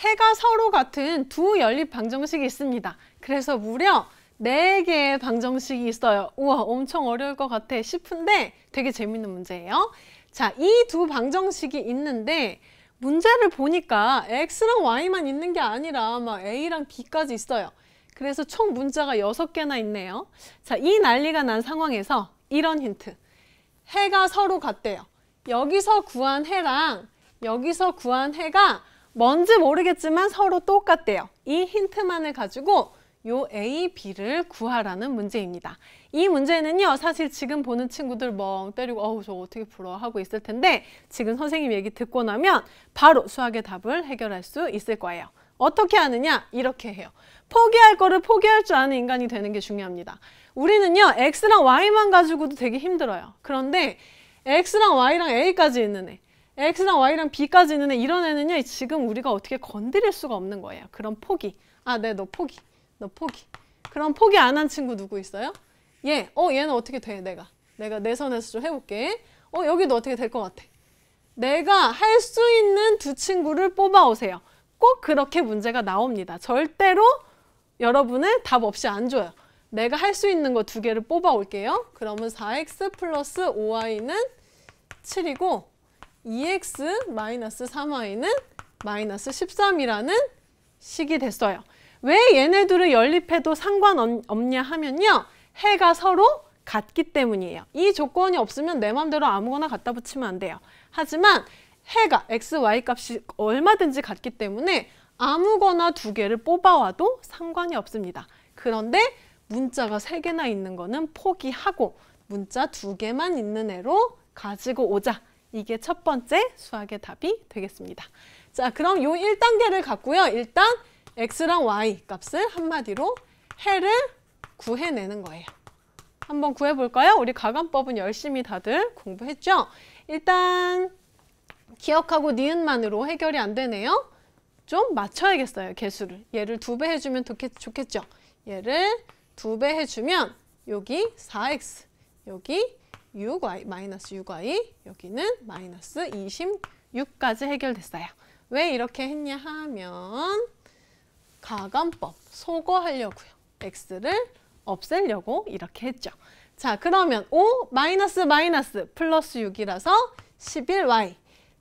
해가 서로 같은 두 연립 방정식이 있습니다. 그래서 무려 네개의 방정식이 있어요. 우와 엄청 어려울 것 같아 싶은데 되게 재밌는 문제예요. 자, 이 두 방정식이 있는데 문제를 보니까 X랑 Y만 있는 게 아니라 막 A랑 B까지 있어요. 그래서 총 문자가 여섯 개나 있네요. 자, 이 난리가 난 상황에서 이런 힌트. 해가 서로 같대요. 여기서 구한 해랑 여기서 구한 해가 뭔지 모르겠지만 서로 똑같대요. 이 힌트만을 가지고 요 A, B를 구하라는 문제입니다. 이 문제는요, 사실 지금 보는 친구들 멍 때리고 어우 저 어떻게 부러워 하고 있을 텐데 지금 선생님 얘기 듣고 나면 바로 수학의 답을 해결할 수 있을 거예요. 어떻게 하느냐? 이렇게 해요. 포기할 거를 포기할 줄 아는 인간이 되는 게 중요합니다. 우리는요, X랑 Y만 가지고도 되게 힘들어요. 그런데 X랑 Y랑 A까지 있는 애. x랑 y랑 b까지 있는 애 이런 애는요 지금 우리가 어떻게 건드릴 수가 없는 거예요 그럼 포기 아네너 포기 너 포기 그럼 포기 안 한 친구 누구 있어요? 얘, 어 얘는 어떻게 돼 내가 내가 내 선에서 좀 해볼게 어 여기도 어떻게 될 것 같아 내가 할 수 있는 두 친구를 뽑아오세요 꼭 그렇게 문제가 나옵니다 절대로 여러분은 답 없이 안 줘요 내가 할 수 있는 거 두 개를 뽑아올게요 그러면 4x 플러스 5y는 7이고 2x 3y는 마이너스 13이라는 식이 됐어요. 왜 얘네 둘을 연립해도 상관없냐 하면요. 해가 서로 같기 때문이에요. 이 조건이 없으면 내 맘대로 아무거나 갖다 붙이면 안 돼요. 하지만 해가 x, y 값이 얼마든지 같기 때문에 아무거나 두 개를 뽑아와도 상관이 없습니다. 그런데 문자가 세 개나 있는 거는 포기하고 문자 두 개만 있는 애로 가지고 오자. 이게 첫 번째 수학의 답이 되겠습니다. 자, 그럼 요 1단계를 갖고요. 일단 x랑 y 값을 한마디로 해를 구해내는 거예요. 한번 구해볼까요? 우리 가감법은 열심히 다들 공부했죠? 일단 기억하고 니은만으로 해결이 안 되네요. 좀 맞춰야겠어요, 개수를. 얘를 두 배 해주면 좋겠, 좋겠죠? 얘를 두 배 해주면 여기 4x, 여기 6y, 마이너스 6y, 여기는 마이너스 26까지 해결됐어요. 왜 이렇게 했냐 하면 가감법, 소거하려고요. x를 없애려고 이렇게 했죠. 자, 그러면 5 마이너스 마이너스 플러스 6이라서 11y,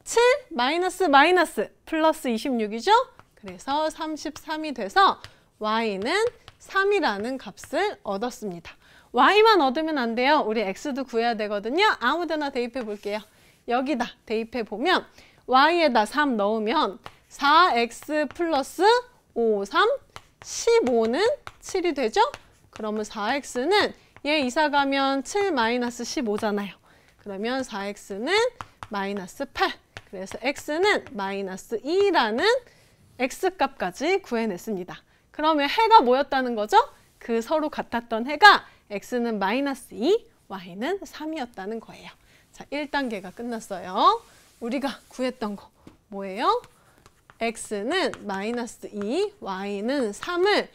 7 마이너스 마이너스 플러스 26이죠. 그래서 33이 돼서 y는 3이라는 값을 얻었습니다. y만 얻으면 안 돼요. 우리 x도 구해야 되거든요. 아무데나 대입해 볼게요. 여기다 대입해 보면 y에다 3 넣으면 4x 플러스 5, 3, 15는 7이 되죠? 그러면 4x는 얘 이사 가면 7 마이너스 15잖아요. 그러면 4x는 마이너스 8. 그래서 x는 마이너스 2라는 x값까지 구해냈습니다. 그러면 해가 뭐였다는 거죠? 그 서로 같았던 해가 x는 마이너스 2, y는 3이었다는 거예요. 자, 1단계가 끝났어요. 우리가 구했던 거 뭐예요? x는 마이너스 2, y는 3을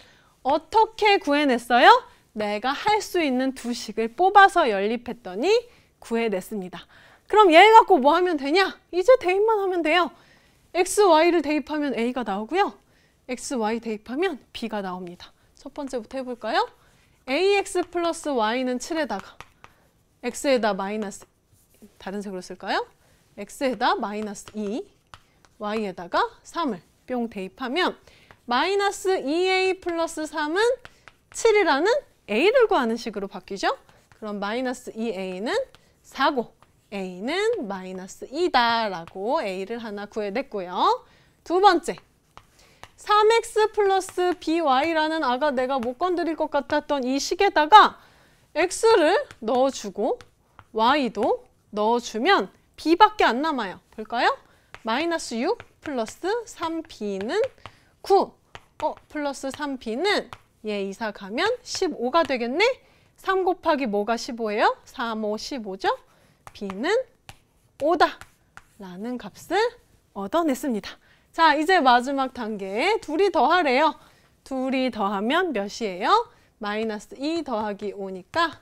어떻게 구해냈어요? 내가 할 수 있는 두 식을 뽑아서 연립했더니 구해냈습니다. 그럼 얘 갖고 뭐 하면 되냐? 이제 대입만 하면 돼요. x, y를 대입하면 a가 나오고요. x, y 대입하면 b가 나옵니다. 첫 번째부터 해볼까요? ax 플러스 y는 7에다가 x에다 마이너스 다른 색으로 쓸까요? x에다 마이너스 2 y에다가 3을 뿅 대입하면 마이너스 2a 플러스 3은 7이라는 a를 구하는 식으로 바뀌죠? 그럼 마이너스 2a는 4고 a는 마이너스 2다라고 a를 하나 구해냈고요. 두 번째, 3x 플러스 by라는 아가 내가 못 건드릴 것 같았던 이 식에다가 x를 넣어주고 y도 넣어주면 b밖에 안 남아요. 볼까요? 마이너스 6 플러스 3b는 9 어, 플러스 3b는 얘 이사 가면 15가 되겠네? 3 곱하기 뭐가 15예요? 3, 5, 15죠? b는 5다 라는 값을 얻어냈습니다. 자, 이제 마지막 단계. 둘이 더하래요. 둘이 더하면 몇이에요? 마이너스 2 더하기 5니까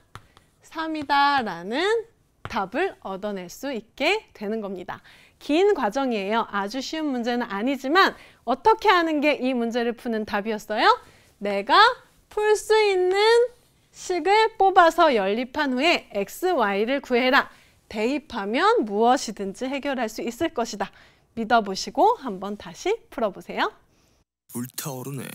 3이다 라는 답을 얻어낼 수 있게 되는 겁니다. 긴 과정이에요. 아주 쉬운 문제는 아니지만 어떻게 하는 게 이 문제를 푸는 답이었어요? 내가 풀 수 있는 식을 뽑아서 연립한 후에 x, y를 구해라. 대입하면 무엇이든지 해결할 수 있을 것이다. 믿어보시고 한번 다시 풀어보세요. 불타오르네.